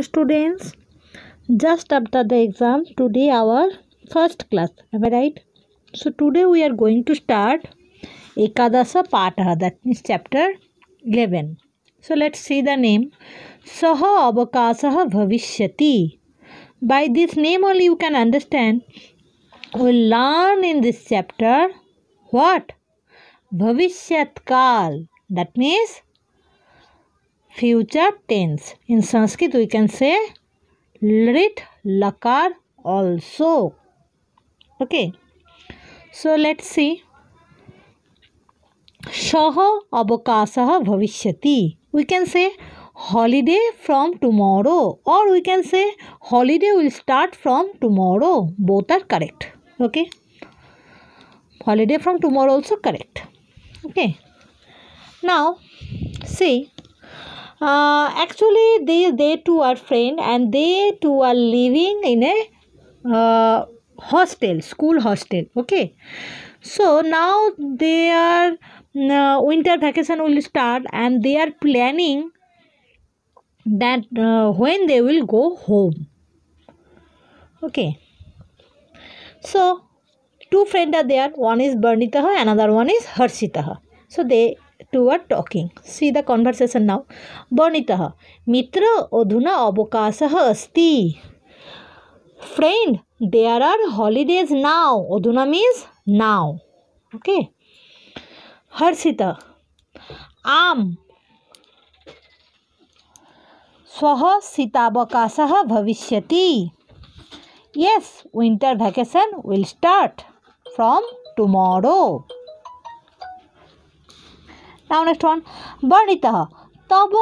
students just after the exam today our first class am i right so today we are going to start Ekadasa patah that means chapter 11 so let's see the name saha avakasah bhavishyati by this name only you can understand we we'll learn in this chapter what bhavishyat kal that means future tense in Sanskrit we can say लिट लकार also okay so let see श अवकाश भविष्य we can say holiday from tomorrow और we can say holiday will start from tomorrow both are correct okay holiday from tomorrow also correct okay now see uh, actually they they two are friend and they two are living in a uh, hostel school hostel okay so now they are uh, winter vacation will start and they are planning that uh, when they will go home okay so two friends are there one is Bernitaha another one is Harshita. so they two are talking see the conversation now बनीतः मित्र अधुना अवकाश अस्ति friend there are holidays now अधुना means now okay Harshit आम श शीतावकाश भविष्य yes winter vacation will start from tomorrow नवनेक्स्ट् वन् वर्णितः तव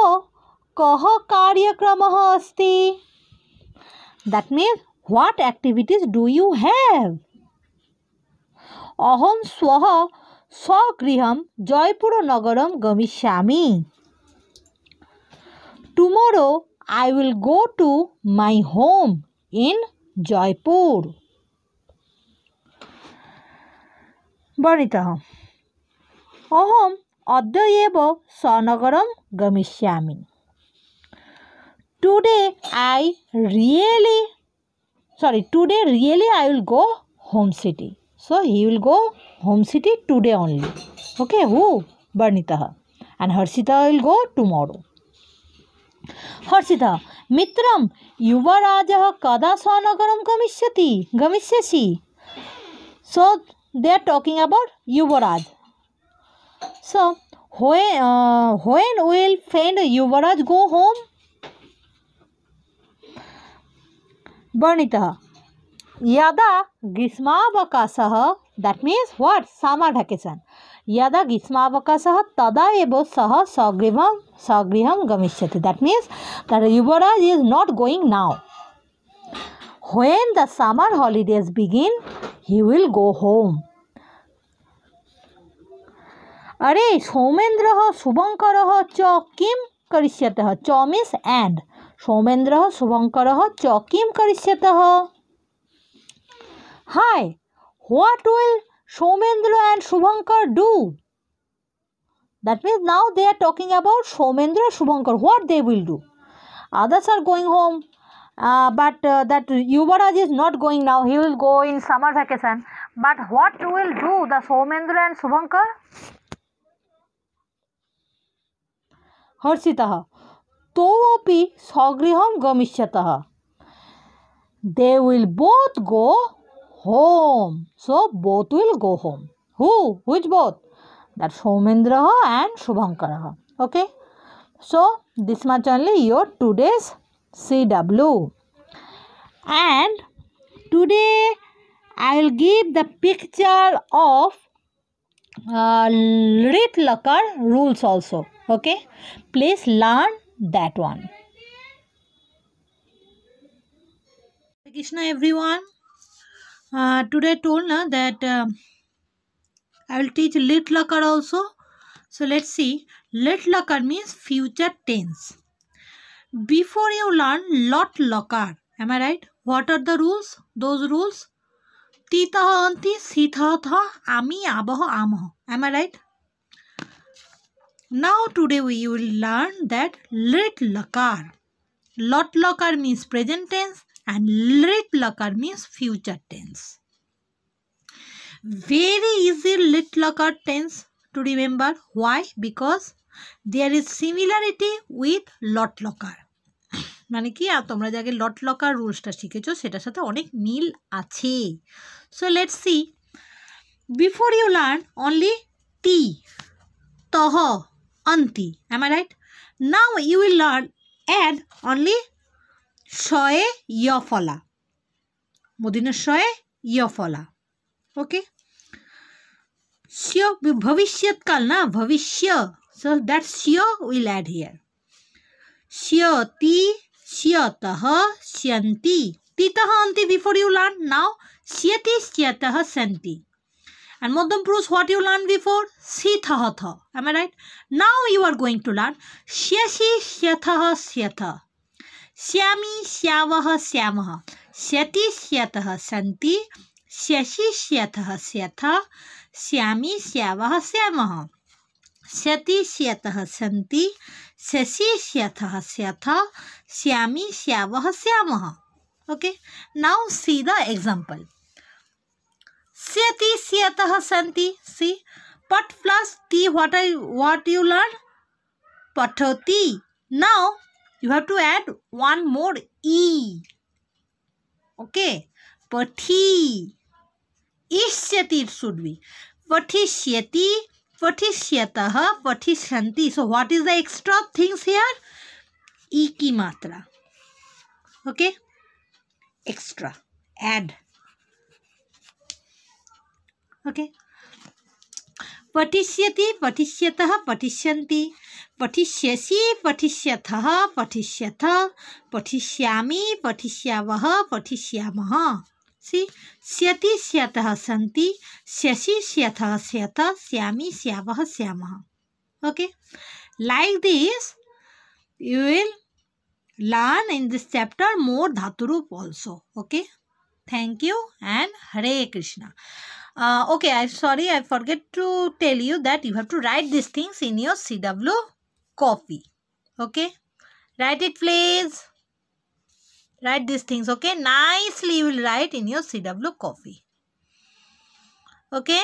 कः कार्यक्रमः अस्ति that means what activities do you have अहं श्वः स्वगृहं जयपुरनगरं गमिष्यामि tomorrow I will go to my home in Jaipur. वर्णितः অহম अद्यव स्वनगर गमिष्यामि today I really sorry today really I will go home city so he will go home city today only okay who Varnit and Harshita will go tomorrow Harshita मित्र युवराज कदा स्वनगर गमिष्यति गमिष्यसि so they are talking about Yuvraj So, when, uh, when will friend Yuvaraj go home? Banita. Yada Grismavakasah, that means what? Summer vacation. यदा ग्रीष्मावकाशः तदा एव saha sagriham sagriham गमिष्यति That means that Yuvaraj is not going now. when the summer holidays begin he will go home আরে সৌমেন্দ্র শুভঙ্কর চ কিম করিষ্যত চ means and Soumendra Shubhankar চ কিম করিষ্যত হাই what will Soumendra and Shubhankar do that means now they are talking about Soumendra Shubhankar what they will do others are going home uh, but uh, that Yuvaraj is not going now he will go in summer vacation but what will do the Somendra and Subankar हर्षितः तोपि स्वगृहं गमिष्यतः they will both go home so both will go home who whose both that Soumendra and Shubhankara. Okay. So, this much only your today's CW. And today I will give the picture of uh, Rit Lakar rules also. Okay, please learn that one. Krishna, everyone. Uh, today told na, that uh, I will teach Lit Lakar also. So let's see. Lit Lakar means future tense. Before you learn Lot Lakar, am I right? What are the rules? Those rules তিতাহন্তি সিথাথ আমি আবহ আমহ am I right? Now today we will learn that lit lakar. Lot lakar means present tense and lit lakar means future tense. Very easy lit lakar tense to remember. Why? Because there is similarity with lot lakar. মানে কি আর তোমরা যে আগে লট locker রুলসটা শিখেছো সেটার সাথে অনেক মিল আছে so let's see before you learn only টি তহ অন্তি am I right now you will learn add only শয়ে ইয়ফলা মদিনের শয়ে ইয়ফলা ওকে শিও ভবিষ্যৎকাল না ভবিষ্য সো দ্যাট শিও উইল অ্যাড হিয়ার শিও তি Siatah Sianti. Titah anti before you learn. Now Sieti Siatah Santi. And Modam proves what you learned before. Sithahatha. Am I right? Now you are going to learn Siesi Siatah Siatah. Siami Siavah Siamah. Sieti Siatah Santi. Siesi Siatah Siatah. Siami Siavah Siamah. शतिष्यतः सन्ति शशिष्यतः स्यथ श्यामी श्यावः श्यामः okay now see the example शतिष्यतः सन्ति see पट प्लस टी what I what you learn पठती now you have to add one more ई ओके पठी इष्यति शुड बी पठिष्यति पठिष्यतः पठिष्यंती so what is the extra things here ई की मात्रा ओके एक्स्ट्रा एड ओके पठिष्यति पठिष्यतः पठिष्यन्ति पठिष्यसि पठिष्यत पठिष्यथ पठिष्यामि पठिष्यावः पठिष्यामः सी श्यति श्यत सी श्यसी श्यत श्यत श्यामी श्याव श्याम okay like this you will learn in this chapter more धातुरूप also okay thank you and Hare Krishna okay I sorry I forget to tell you that you have to write this things in your C W copy okay write it please Write these things, okay? Nicely you will write in your CW coffee, Okay?